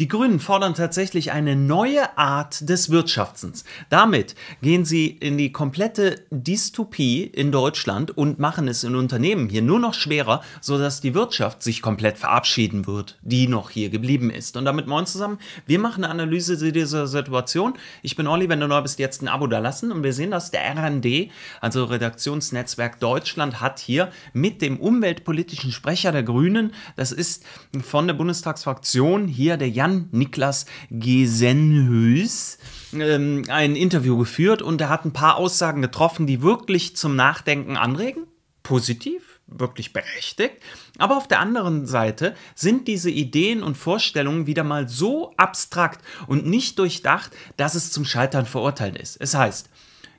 Die Grünen fordern tatsächlich eine neue Art des Wirtschaftsens. Damit gehen sie in die komplette Dystopie in Deutschland und machen es in Unternehmen hier nur noch schwerer, sodass die Wirtschaft sich komplett verabschieden wird, die noch hier geblieben ist. Und damit moin zusammen, wir machen eine Analyse dieser Situation. Ich bin Olli, wenn du neu bist, jetzt ein Abo da lassen und wir sehen, dass der RND, also Redaktionsnetzwerk Deutschland, hat hier mit dem umweltpolitischen Sprecher der Grünen, das ist von der Bundestagsfraktion hier der Jan Jan Niklas Gesenhuis ähm, ein Interview geführt und er hat ein paar Aussagen getroffen, die wirklich zum Nachdenken anregen. Positiv, wirklich berechtigt. Aber auf der anderen Seite sind diese Ideen und Vorstellungen wieder mal so abstrakt und nicht durchdacht, dass es zum Scheitern verurteilt ist. Es heißt,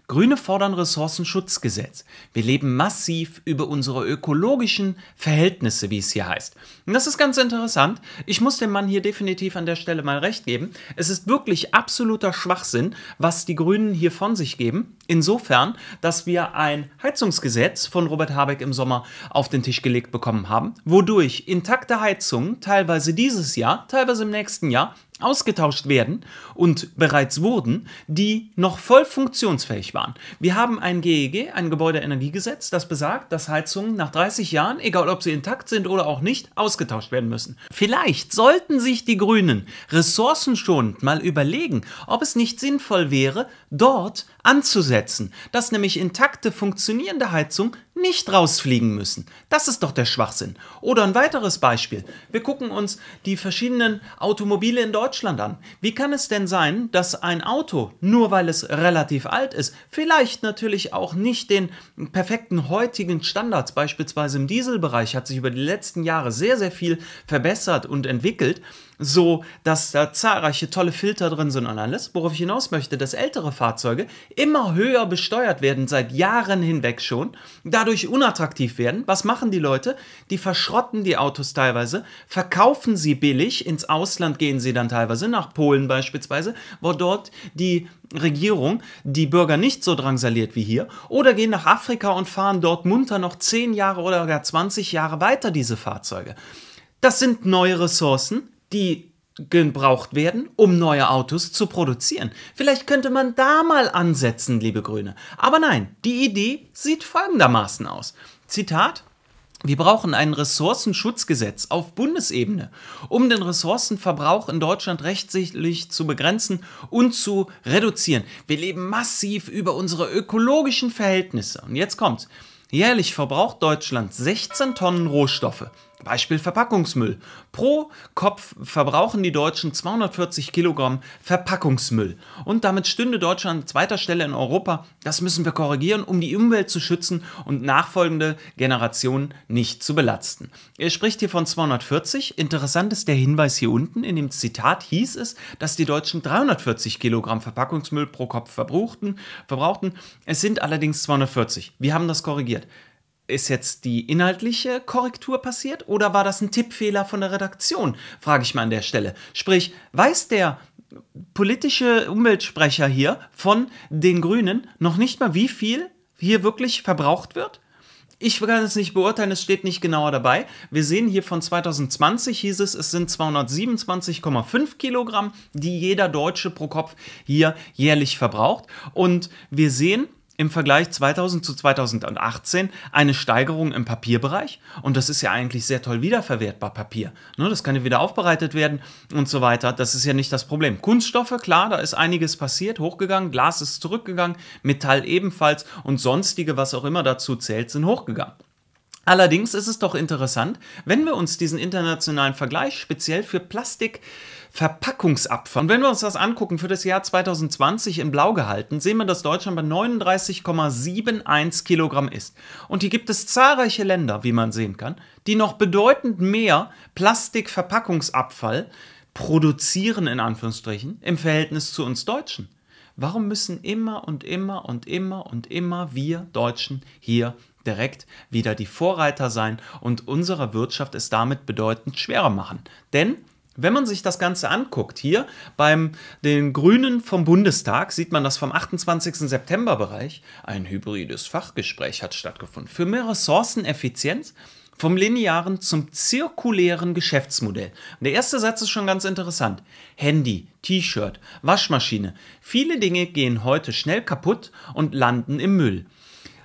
Grüne fordern Ressourcenschutzgesetz. Wir leben massiv über unsere ökologischen Verhältnisse, wie es hier heißt. Und das ist ganz interessant. Ich muss dem Mann hier definitiv an der Stelle mal recht geben. Es ist wirklich absoluter Schwachsinn, was die Grünen hier von sich geben. Insofern, dass wir ein Heizungsgesetz von Robert Habeck im Sommer auf den Tisch gelegt bekommen haben, wodurch intakte Heizungen teilweise dieses Jahr, teilweise im nächsten Jahr ausgetauscht werden und bereits wurden, die noch voll funktionsfähig waren. Wir haben ein GEG, e ein Gebäudeenergiegesetz, das besagt, dass Heizungen nach 30 Jahren, egal ob sie intakt sind oder auch nicht, ausgetauscht werden müssen. Vielleicht sollten sich die Grünen ressourcenschonend mal überlegen, ob es nicht sinnvoll wäre, dort anzusetzen, dass nämlich intakte, funktionierende Heizungen nicht rausfliegen müssen. Das ist doch der Schwachsinn. Oder ein weiteres Beispiel. Wir gucken uns die verschiedenen Automobile in Deutschland Deutschland an. Wie kann es denn sein, dass ein Auto, nur weil es relativ alt ist, vielleicht natürlich auch nicht den perfekten heutigen Standards, beispielsweise im Dieselbereich hat sich über die letzten Jahre sehr, sehr viel verbessert und entwickelt, so dass da zahlreiche tolle Filter drin sind und alles. Worauf ich hinaus möchte, dass ältere Fahrzeuge immer höher besteuert werden, seit Jahren hinweg schon, dadurch unattraktiv werden. Was machen die Leute? Die verschrotten die Autos teilweise, verkaufen sie billig, ins Ausland gehen sie dann teilweise, nach Polen beispielsweise, wo dort die Regierung die Bürger nicht so drangsaliert wie hier, oder gehen nach Afrika und fahren dort munter noch 10 Jahre oder gar 20 Jahre weiter diese Fahrzeuge. Das sind neue Ressourcen, die gebraucht werden, um neue Autos zu produzieren. Vielleicht könnte man da mal ansetzen, liebe Grüne. Aber nein, die Idee sieht folgendermaßen aus. Zitat. Wir brauchen ein Ressourcenschutzgesetz auf Bundesebene, um den Ressourcenverbrauch in Deutschland rechtlich zu begrenzen und zu reduzieren. Wir leben massiv über unsere ökologischen Verhältnisse. Und jetzt kommt's. Jährlich verbraucht Deutschland 16 Tonnen Rohstoffe. Beispiel Verpackungsmüll. Pro Kopf verbrauchen die Deutschen 240 Kilogramm Verpackungsmüll. Und damit stünde Deutschland an zweiter Stelle in Europa. Das müssen wir korrigieren, um die Umwelt zu schützen und nachfolgende Generationen nicht zu belasten. Er spricht hier von 240. Interessant ist der Hinweis hier unten. In dem Zitat hieß es, dass die Deutschen 340 Kilogramm Verpackungsmüll pro Kopf verbrauchten. Es sind allerdings 240. Wir haben das korrigiert ist jetzt die inhaltliche Korrektur passiert oder war das ein Tippfehler von der Redaktion? Frage ich mal an der Stelle. Sprich, weiß der politische Umweltsprecher hier von den Grünen noch nicht mal, wie viel hier wirklich verbraucht wird? Ich kann es nicht beurteilen, es steht nicht genauer dabei. Wir sehen hier von 2020 hieß es, es sind 227,5 Kilogramm, die jeder Deutsche pro Kopf hier jährlich verbraucht. Und wir sehen, im Vergleich 2000 zu 2018 eine Steigerung im Papierbereich. Und das ist ja eigentlich sehr toll wiederverwertbar, Papier. Ne, das kann ja wieder aufbereitet werden und so weiter. Das ist ja nicht das Problem. Kunststoffe, klar, da ist einiges passiert, hochgegangen. Glas ist zurückgegangen, Metall ebenfalls und sonstige, was auch immer dazu zählt, sind hochgegangen. Allerdings ist es doch interessant, wenn wir uns diesen internationalen Vergleich speziell für Plastikverpackungsabfall und wenn wir uns das angucken für das Jahr 2020 in Blau gehalten, sehen wir, dass Deutschland bei 39,71 Kilogramm ist. Und hier gibt es zahlreiche Länder, wie man sehen kann, die noch bedeutend mehr Plastikverpackungsabfall produzieren, in Anführungsstrichen, im Verhältnis zu uns Deutschen. Warum müssen immer und immer und immer und immer wir Deutschen hier direkt wieder die Vorreiter sein und unserer Wirtschaft es damit bedeutend schwerer machen. Denn wenn man sich das Ganze anguckt, hier beim den Grünen vom Bundestag sieht man das vom 28. September Bereich. Ein hybrides Fachgespräch hat stattgefunden. Für mehr Ressourceneffizienz, vom linearen zum zirkulären Geschäftsmodell. Und der erste Satz ist schon ganz interessant. Handy, T-Shirt, Waschmaschine. Viele Dinge gehen heute schnell kaputt und landen im Müll.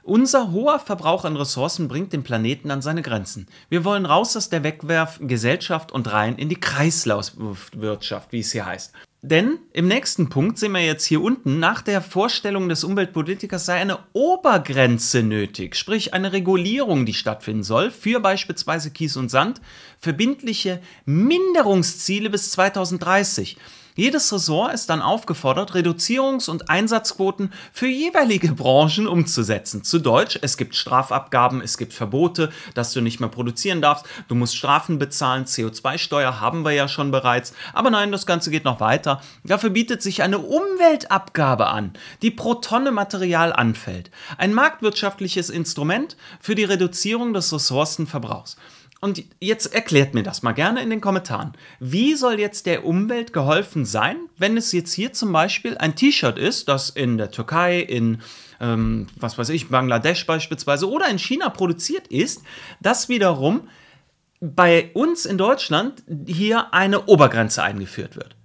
Unser hoher Verbrauch an Ressourcen bringt den Planeten an seine Grenzen. Wir wollen raus aus der Wegwerfgesellschaft und rein in die Kreislaufwirtschaft, wie es hier heißt. Denn im nächsten Punkt sehen wir jetzt hier unten, nach der Vorstellung des Umweltpolitikers sei eine Obergrenze nötig, sprich eine Regulierung, die stattfinden soll, für beispielsweise Kies und Sand, verbindliche Minderungsziele bis 2030. Jedes Ressort ist dann aufgefordert, Reduzierungs- und Einsatzquoten für jeweilige Branchen umzusetzen. Zu Deutsch, es gibt Strafabgaben, es gibt Verbote, dass du nicht mehr produzieren darfst, du musst Strafen bezahlen, CO2-Steuer haben wir ja schon bereits. Aber nein, das Ganze geht noch weiter. Dafür bietet sich eine Umweltabgabe an, die pro Tonne Material anfällt. Ein marktwirtschaftliches Instrument für die Reduzierung des Ressourcenverbrauchs. Und jetzt erklärt mir das mal gerne in den Kommentaren. Wie soll jetzt der Umwelt geholfen sein, wenn es jetzt hier zum Beispiel ein T-Shirt ist, das in der Türkei, in ähm, was weiß ich, Bangladesch beispielsweise oder in China produziert ist, das wiederum bei uns in Deutschland hier eine Obergrenze eingeführt wird?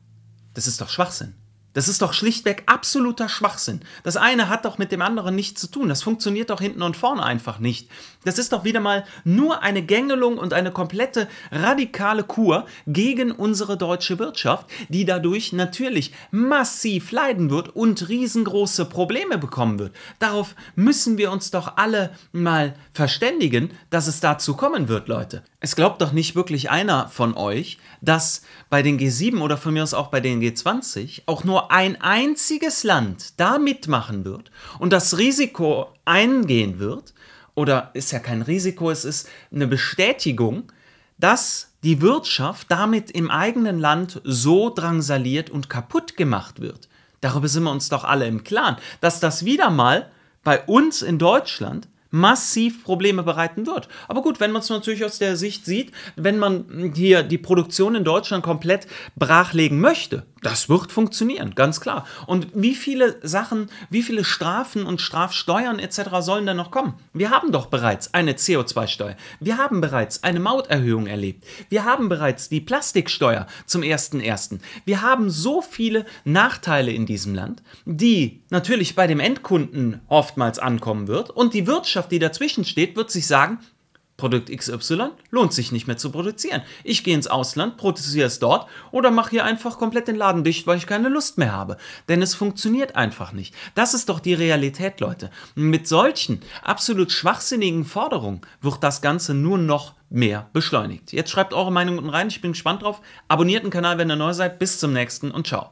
Das ist doch Schwachsinn. Das ist doch schlichtweg absoluter Schwachsinn. Das eine hat doch mit dem anderen nichts zu tun. Das funktioniert doch hinten und vorne einfach nicht. Das ist doch wieder mal nur eine Gängelung und eine komplette radikale Kur gegen unsere deutsche Wirtschaft, die dadurch natürlich massiv leiden wird und riesengroße Probleme bekommen wird. Darauf müssen wir uns doch alle mal verständigen, dass es dazu kommen wird, Leute. Es glaubt doch nicht wirklich einer von euch, dass bei den G7 oder von mir aus auch bei den G20 auch nur genau ein einziges Land da mitmachen wird und das Risiko eingehen wird, oder ist ja kein Risiko, es ist eine Bestätigung, dass die Wirtschaft damit im eigenen Land so drangsaliert und kaputt gemacht wird. Darüber sind wir uns doch alle im Klaren, dass das wieder mal bei uns in Deutschland massiv Probleme bereiten wird. Aber gut, wenn man es natürlich aus der Sicht sieht, wenn man hier die Produktion in Deutschland komplett brachlegen möchte, das wird funktionieren, ganz klar. Und wie viele Sachen, wie viele Strafen und Strafsteuern etc. sollen denn noch kommen? Wir haben doch bereits eine CO2-Steuer. Wir haben bereits eine Mauterhöhung erlebt. Wir haben bereits die Plastiksteuer zum 1.1. Wir haben so viele Nachteile in diesem Land, die natürlich bei dem Endkunden oftmals ankommen wird und die Wirtschaft Gesellschaft, die dazwischen steht, wird sich sagen, Produkt XY lohnt sich nicht mehr zu produzieren. Ich gehe ins Ausland, produziere es dort oder mache hier einfach komplett den Laden dicht, weil ich keine Lust mehr habe. Denn es funktioniert einfach nicht. Das ist doch die Realität, Leute. Mit solchen absolut schwachsinnigen Forderungen wird das Ganze nur noch mehr beschleunigt. Jetzt schreibt eure Meinung unten rein, ich bin gespannt drauf. Abonniert den Kanal, wenn ihr neu seid. Bis zum nächsten und ciao.